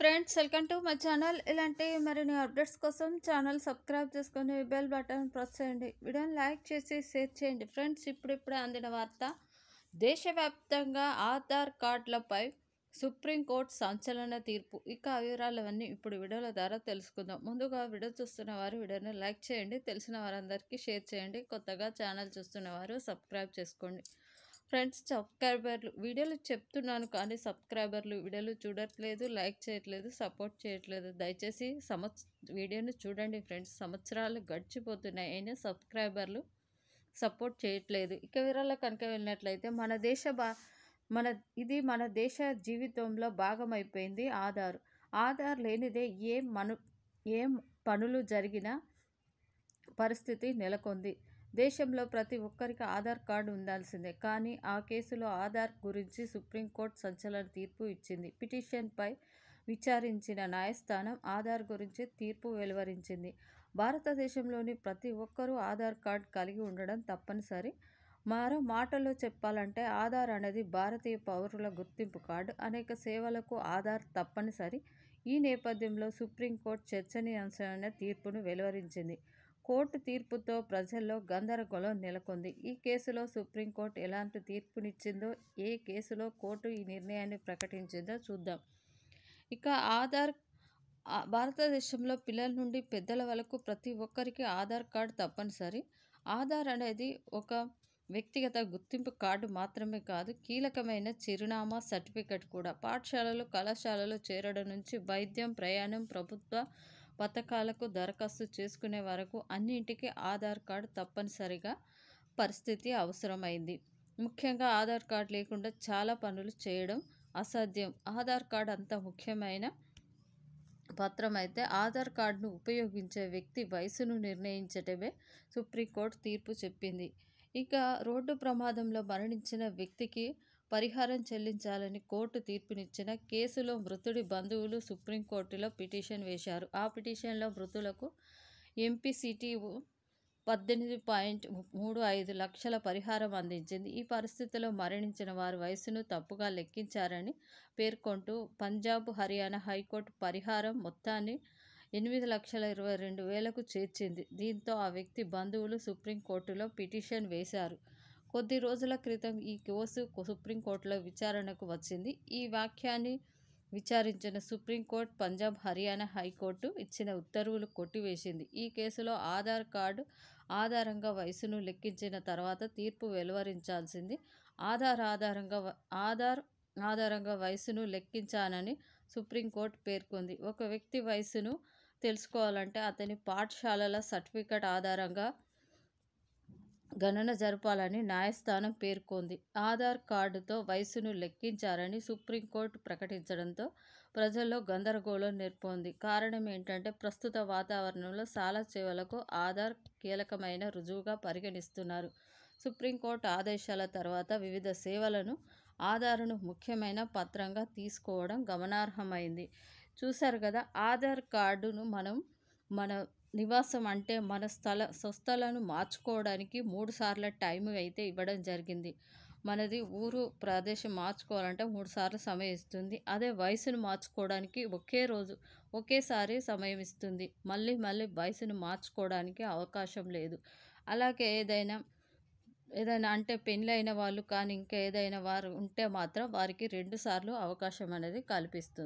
friends welcome to my channel ఇలాంటి మరిన్ని updates కోసం ఛానల్ సబ్స్క్రైబ్ చేసుకొని బెల్ బటన్ ప్రెస్ చేయండి వీడియోని లైక్ చేసి షేర్ చేయండి ఫ్రెండ్స్ ఇప్పుడిప్పుడే అందిన వార్త దేశవ్యాప్తంగా ఆధార్ కార్డులపై సుప్రీంకోర్టు సంచలన తీర్పు ఇక వివరాలవన్నీ ఇప్పుడు వీడియోల ద్వారా తెలుసుకుందాం ముందుగా వీడియో చూస్తున్న వారు వీడియోని లైక్ చేయండి తెలిసిన వారందరికీ షేర్ చేయండి కొత్తగా ఛానల్ చూస్తున్న వారు సబ్స్క్రైబ్ చేసుకోండి ఫ్రెండ్స్ సబ్స్క్రైబర్లు వీడియోలు చెప్తున్నాను కానీ సబ్స్క్రైబర్లు వీడియోలు చూడట్లేదు లైక్ చేయట్లేదు సపోర్ట్ చేయట్లేదు దయచేసి సంవత్స వీడియోని చూడండి ఫ్రెండ్స్ సంవత్సరాలు గడిచిపోతున్నాయి అయినా సబ్స్క్రైబర్లు సపోర్ట్ చేయట్లేదు ఇక వివరాలు కనుక వెళ్ళినట్లయితే మన దేశ బా మన ఇది మన దేశ జీవితంలో భాగమైపోయింది ఆధార్ ఆధార్ లేనిదే ఏ మను ఏ పనులు జరిగిన పరిస్థితి నెలకొంది దేశంలో ప్రతి ఒక్కరికి ఆధార్ కార్డు ఉండాల్సిందే కానీ ఆ కేసులో ఆధార్ గురించి సుప్రీంకోర్టు సంచలన తీర్పు ఇచ్చింది పిటిషన్పై విచారించిన న్యాయస్థానం ఆధార్ గురించి తీర్పు వెలువరించింది భారతదేశంలోని ప్రతి ఒక్కరూ ఆధార్ కార్డు కలిగి ఉండడం తప్పనిసరి మరో మాటలో చెప్పాలంటే ఆధార్ అనేది భారతీయ పౌరుల గుర్తింపు కార్డు అనేక సేవలకు ఆధార్ తప్పనిసరి ఈ నేపథ్యంలో సుప్రీంకోర్టు చర్చనీయాంశమైన తీర్పును వెలువరించింది కోర్టు తీర్పుతో ప్రజల్లో గందరగోళం నెలకొంది ఈ కేసులో సుప్రీంకోర్టు ఎలాంటి తీర్పునిచ్చిందో ఏ కేసులో కోర్టు ఈ నిర్ణయాన్ని ప్రకటించిందో చూద్దాం ఇక ఆధార్ భారతదేశంలో పిల్లల నుండి పెద్దల వరకు ప్రతి ఒక్కరికి ఆధార్ కార్డు తప్పనిసరి ఆధార్ అనేది ఒక వ్యక్తిగత గుర్తింపు కార్డు మాత్రమే కాదు కీలకమైన చిరునామా సర్టిఫికెట్ కూడా పాఠశాలలు కళాశాలలు చేరడం నుంచి వైద్యం ప్రయాణం ప్రభుత్వ పథకాలకు దరఖాస్తు చేసుకునే వరకు అన్నింటికీ ఆధార్ కార్డు తప్పనిసరిగా పరిస్థితి అవసరమైంది ముఖ్యంగా ఆధార్ కార్డు లేకుండా చాలా పనులు చేయడం అసాధ్యం ఆధార్ కార్డు అంత ముఖ్యమైన పత్రం అయితే ఆధార్ కార్డును ఉపయోగించే వ్యక్తి వయసును నిర్ణయించటమే సుప్రీంకోర్టు తీర్పు చెప్పింది ఇక రోడ్డు ప్రమాదంలో మరణించిన వ్యక్తికి పరిహారం చెల్లించాలని కోర్టు తీర్పునిచ్చిన కేసులో మృతుడి బంధువులు సుప్రీంకోర్టులో పిటిషన్ వేశారు ఆ పిటిషన్లో మృతులకు ఎంపీసీటీ పద్దెనిమిది పాయింట్ మూడు ఐదు లక్షల పరిహారం అందించింది ఈ పరిస్థితిలో మరణించిన వారి వయసును తప్పుగా లెక్కించారని పేర్కొంటూ పంజాబ్ హర్యానా హైకోర్టు పరిహారం మొత్తాన్ని ఎనిమిది లక్షల ఇరవై రెండు వేలకు చేర్చింది దీంతో ఆ వ్యక్తి బంధువులు సుప్రీంకోర్టులో పిటిషన్ వేశారు కొద్ది రోజుల క్రితం ఈ కేసు సుప్రీంకోర్టులో విచారణకు వచ్చింది ఈ వ్యాఖ్యాన్ని విచారించిన సుప్రీంకోర్టు పంజాబ్ హర్యానా హైకోర్టు ఇచ్చిన ఉత్తర్వులు కొట్టివేసింది ఈ కేసులో ఆధార్ కార్డు ఆధారంగా వయసును లెక్కించిన తర్వాత తీర్పు వెలువరించాల్సింది ఆధార్ ఆధారంగా ఆధార్ ఆధారంగా వయసును లెక్కించానని సుప్రీంకోర్టు పేర్కొంది ఒక వ్యక్తి వయసును తెలుసుకోవాలంటే అతని పాఠశాలల సర్టిఫికెట్ ఆధారంగా గణన జరపాలని న్యాయస్థానం పేర్కొంది ఆధార్ కార్డుతో వయసును లెక్కించారని సుప్రీంకోర్టు ప్రకటించడంతో ప్రజల్లో గందరగోళం నేర్పొంది కారణం ఏంటంటే ప్రస్తుత వాతావరణంలో సాల సేవలకు ఆధార్ కీలకమైన రుజువుగా పరిగణిస్తున్నారు సుప్రీంకోర్టు ఆదేశాల తర్వాత వివిధ సేవలను ఆధార్ను ముఖ్యమైన పత్రంగా తీసుకోవడం గమనార్హమైంది చూశారు కదా ఆధార్ కార్డును మనం మన నివాసం అంటే మన స్థల స్వస్థలను మార్చుకోవడానికి మూడు సార్ల టైం అయితే ఇవ్వడం జరిగింది మనది ఊరు ప్రదేశం మార్చుకోవాలంటే మూడు సార్లు సమయం ఇస్తుంది అదే వయసును మార్చుకోవడానికి ఒకే రోజు ఒకేసారి సమయం ఇస్తుంది మళ్ళీ మళ్ళీ వయసును మార్చుకోవడానికి అవకాశం లేదు అలాగే ఏదైనా ఏదైనా అంటే పెళ్ళైన వాళ్ళు కానీ ఇంకా ఏదైనా వారు ఉంటే మాత్రం వారికి రెండు సార్లు అవకాశం అనేది కల్పిస్తుంది